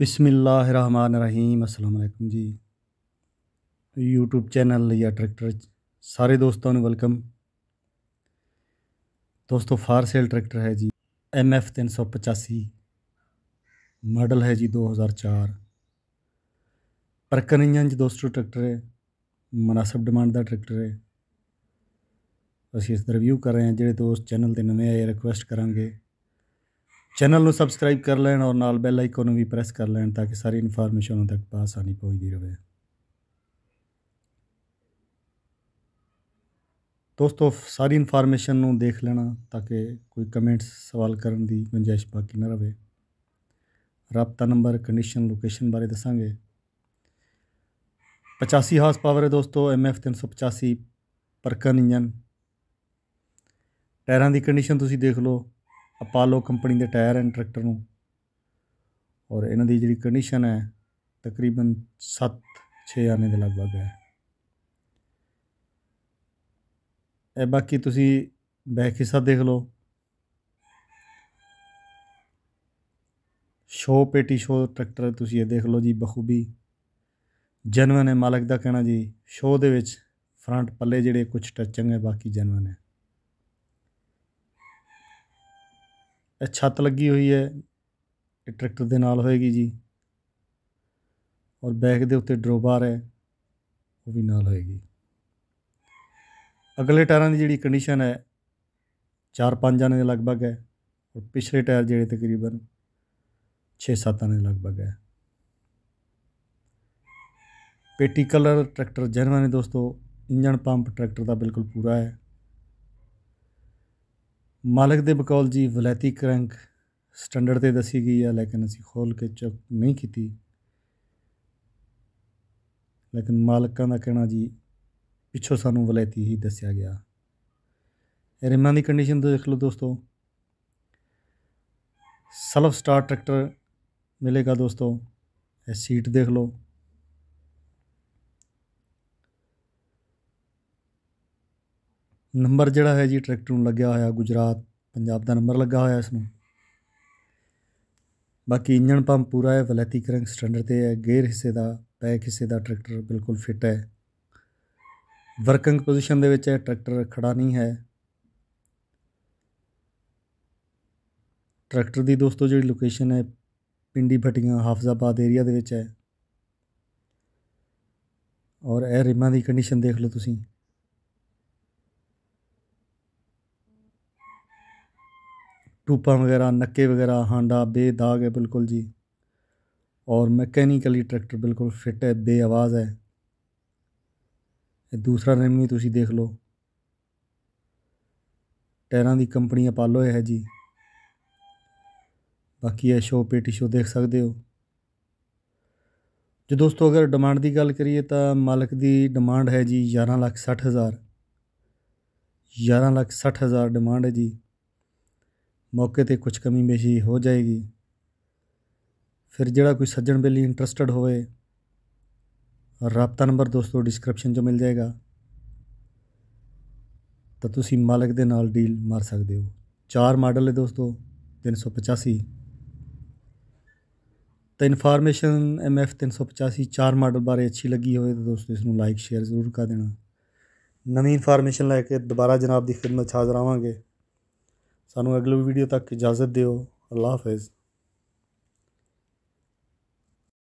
ਬਿਸਮਿਲ੍ਲਾਹਿਰਰਹਿਮਾਨਿਰਰਹੀਮ ਅਸਲਾਮ ਅਲੈਕੁਮ ਜੀ YouTube channel ਲਿਆ ਟਰੈਕਟਰ ਸਾਰੇ ਦੋਸਤਾਂ ਨੂੰ ਵੈਲਕਮ ਦੋਸਤੋ ਫਾਰ ਸੇਲ ਟਰੈਕਟਰ ਹੈ ਜੀ MF 385 ਮਾਡਲ ਹੈ ਜੀ 2004 ਪ੍ਰਕਨ ਇੰਜਨ ਜੀ ਦੋਸਤੋ ਟਰੈਕਟਰ ਹੈ ਮناسب ਡਿਮਾਂਡ ਦਾ ਟਰੈਕਟਰ ਹੈ ਅਸੀਂ ਇਸ ਦਾ ਰਿਵਿਊ ਕਰ ਰਹੇ ਹਾਂ ਜਿਹੜੇ ਦੋਸਤ ਚੈਨਲ ਤੇ ਨਵੇਂ ਆਏ ਰਿਕੁਐਸਟ ਕਰਾਂਗੇ ਚੈਨਲ ਨੂੰ ਸਬਸਕ੍ਰਾਈਬ ਕਰ ਲੈਣ ਔਰ ਨਾਲ ਬੈਲ ਆਈਕਨ ਨੂੰ ਵੀ ਪ੍ਰੈਸ ਕਰ ਲੈਣ ਤਾਂ ਕਿ ਸਾਰੀ ਇਨਫੋਰਮੇਸ਼ਨ ਉਹਨਾਂ ਤੱਕ ਆਸਾਨੀ ਪਹੁੰਚਦੀ ਰਹੇ ਦੋਸਤੋ ਸਾਰੀ ਇਨਫੋਰਮੇਸ਼ਨ ਨੂੰ ਦੇਖ ਲੈਣਾ ਤਾਂ ਕਿ ਕੋਈ ਕਮੈਂਟਸ ਸਵਾਲ ਕਰਨ ਦੀ ਗੁੰਜਾਇਸ਼ ਬਾਕੀ ਨਾ ਰਹੇ ਰਾਬਤਾ ਨੰਬਰ ਕੰਡੀਸ਼ਨ ਲੋਕੇਸ਼ਨ ਬਾਰੇ ਦੱਸਾਂਗੇ 85 ਹਾਰਸ ਪਾਵਰ ਹੈ ਦੋਸਤੋ ਐਫ 385 ਪਰਕਨ ਇੰਜਨ ਟਾਇਰਾਂ ਦੀ ਕੰਡੀਸ਼ਨ ਤੁਸੀਂ ਦੇਖ ਲਓ ਅਪਾਲੋ ਕੰਪਨੀ ਦੇ ਟਾਇਰ ਐਂਡ ਟਰੈਕਟਰ ਨੂੰ ਔਰ ਇਹਨਾਂ ਦੀ ਜਿਹੜੀ ਕੰਡੀਸ਼ਨ ਹੈ ਤਕਰੀਬਨ 7-6 ਆਨੇ ਦੇ ਲਗਭਗ ਹੈ ਇਹ ਬਾਕੀ ਤੁਸੀਂ ਬੈਕ ਹਿੱਸਾ ਦੇਖ ਲਓ ਸ਼ੋ ਪੇਟੀ ਸ਼ੋ ਟਰੈਕਟਰ ਤੁਸੀਂ ਇਹ ਦੇਖ ਲਓ ਜੀ ਬਖੂਬੀ ਜਨਵਨ ਹੈ ਮਾਲਕ ਦਾ ਕਹਿਣਾ ਜੀ ਸ਼ੋ ਦੇ ਵਿੱਚ ਫਰੰਟ ਪੱਲੇ ਜਿਹੜੇ ਕੁਝ ਟੱਚਿੰਗ ਹੈ ਬਾਕੀ ਜਨਵਨ ਹੈ ਇਹ ਛੱਤ ਲੱਗੀ ਹੋਈ ਹੈ ਇਹ ਟਰੈਕਟਰ ਦੇ ਨਾਲ ਹੋਏਗੀ ਜੀ ਔਰ ਬੈਕ ਦੇ ਉੱਤੇ ਡਰੋਬਾਰ ਹੈ ਉਹ ਵੀ ਨਾਲ ਹੋਏਗੀ ਅਗਲੇ ਟਾਇਰਾਂ ਦੀ ਜਿਹੜੀ ਕੰਡੀਸ਼ਨ ਹੈ 4-5 ਆਨੇ ਦੇ ਲਗਭਗ ਹੈ ਔਰ ਪਿਛਲੇ ਟਾਇਰ ਜਿਹੜੇ ਤਕਰੀਬਨ 6-7 ਆਨੇ ਦੇ ਲਗਭਗ ਹੈ ਪੇਟੀ ਕਲਰ ਟਰੈਕਟਰ ਜਰਮਨ ਹੈ ਦੋਸਤੋ ਇੰਜਨ ਪੰਪ ਟਰੈਕਟਰ ਦਾ ਬਿਲਕੁਲ ਪੂਰਾ ਹੈ ਮਾਲਕ ਦੇ ਬਕੌਲ ਜੀ ਵਲੈਤੀ ਕਰੰਕ ਸਟੈਂਡਰਡ ਤੇ ਦੱਸੀ ਗਈ ਆ ਲੇਕਿਨ ਅਸੀਂ ਖੋਲ ਕੇ ਚੈੱਕ ਨਹੀਂ ਕੀਤੀ ਲੇਕਿਨ ਮਾਲਕਾਂ ਦਾ ਕਹਿਣਾ ਜੀ ਪਿੱਛੋਂ ਸਾਨੂੰ ਵਲੈਤੀ ਹੀ ਦੱਸਿਆ ਗਿਆ ਰਿਮਾਂ ਦੀ ਕੰਡੀਸ਼ਨ ਦੇਖ ਲਓ ਦੋਸਤੋ ਸਲਫ ਸਟਾਰ ਟਰੈਕਟਰ ਮਿਲੇਗਾ ਦੋਸਤੋ ਇਹ ਸੀਟ ਦੇਖ ਲਓ ਨੰਬਰ ਜਿਹੜਾ ਹੈ ਜੀ ਟਰੈਕਟਰ ਨੂੰ ਲੱਗਿਆ ਹੋਇਆ ਗੁਜਰਾਤ ਪੰਜਾਬ ਦਾ ਨੰਬਰ ਲੱਗਾ ਹੋਇਆ ਇਸ ਨੂੰ ਬਾਕੀ ਇੰਜਨ ਪੰਪ ਪੂਰਾ ਹੈ ਵਲੈਤੀ ਕਰੰਗ ਸਟੈਂਡਰਡ ਤੇ ਹੈ ਗੇਅਰ ਹਿੱਸੇ ਦਾ ਬੈਕ ਹਿੱਸੇ ਦਾ ਟਰੈਕਟਰ ਬਿਲਕੁਲ ਫਿੱਟ ਹੈ ਵਰਕਿੰਗ ਪੋਜੀਸ਼ਨ ਦੇ ਵਿੱਚ ਹੈ ਟਰੈਕਟਰ ਖੜਾ ਨਹੀਂ ਹੈ ਟਰੈਕਟਰ ਦੀ ਦੋਸਤੋ ਜਿਹੜੀ ਲੋਕੇਸ਼ਨ ਹੈ ਪਿੰਡੀ ਭਟੀਆਂ ਹਾਫਜ਼ਾਬਾਦ ਏਰੀਆ ਦੇ ਵਿੱਚ ਹੈ ਔਰ ਇਹ ਰਿਮਾਂ ਦੀ ਕੰਡੀਸ਼ਨ ਦੇਖ ਲਓ ਤੁਸੀਂ टूपा ਵਗੈਰਾ ਨੱਕੇ ਵਗੈਰਾ ਹਾਂਡਾ ਬੇਦਾਗ ਹੈ ਬਿਲਕੁਲ ਜੀ ਔਰ ਮੈਕੈਨੀਕਲੀ ਟਰੈਕਟਰ ਬਿਲਕੁਲ ਫਿੱਟ ਹੈ ਬੇਆਵਾਜ਼ ਹੈ ਇਹ ਦੂਸਰਾ ਰਿਮ ਤੁਸੀਂ ਦੇਖ ਲਓ ਟਾਇਰਾਂ ਦੀ ਕੰਪਨੀ ਅਪਾਲੋ ਹੈ ਜੀ ਬਾਕੀ ਇਹ ਸ਼ੋ ਪੇਟੀ ਸ਼ੋ ਦੇਖ ਸਕਦੇ ਹੋ ਜੇ ਦੋਸਤੋ ਅਗਰ ਡਿਮਾਂਡ ਦੀ ਗੱਲ ਕਰੀਏ ਤਾਂ ਮਾਲਕ ਦੀ ਡਿਮਾਂਡ ਹੈ ਜੀ 11 ਲੱਖ 60 ਹਜ਼ਾਰ 11 ਲੱਖ 60 ਹਜ਼ਾਰ ਡਿਮਾਂਡ ਹੈ ਜੀ ਮੌਕੇ ਤੇ ਕੁਝ ਕਮੀ ਬੇਸ਼ੀ ਹੋ ਜਾਏਗੀ ਫਿਰ ਜਿਹੜਾ ਕੋਈ ਸੱਜਣ ਬੇਲੀ ਇੰਟਰਸਟਡ ਹੋਵੇ ਰਾਪਤਾ ਨੰਬਰ ਦੋਸਤੋ ਡਿਸਕ੍ਰਿਪਸ਼ਨ 'ਚ ਮਿਲ ਜਾਏਗਾ ਤਾਂ ਤੁਸੀਂ ਮਾਲਕ ਦੇ ਨਾਲ ਡੀਲ ਮਾਰ ਸਕਦੇ ਹੋ ਚਾਰ ਮਾਡਲ ਹੈ ਦੋਸਤੋ 385 ਤਾਂ ਇਨਫੋਰਮੇਸ਼ਨ MF 385 ਚਾਰ ਮਾਡਲ ਬਾਰੇ ਅੱਛੀ ਲੱਗੀ ਹੋਵੇ ਤਾਂ ਦੋਸਤੋ ਇਸ ਨੂੰ ਲਾਈਕ ਸ਼ੇਅਰ ਜ਼ਰੂਰ ਕਰ ਦੇਣਾ ਨਵੀਂ ਇਨਫੋਰਮੇਸ਼ਨ ਲੈ ਕੇ ਦੁਬਾਰਾ ਜਨਾਬ ਦੀ ਖਿਦਮਤ ਹਾਜ਼ਰ ਆਵਾਂਗੇ ਸਾਨੂੰ ਅਗਲੀ ਵੀਡੀਓ ਤੱਕ ਇਜਾਜ਼ਤ ਦਿਓ ਅੱਲਾ ਹਾਫਿਜ਼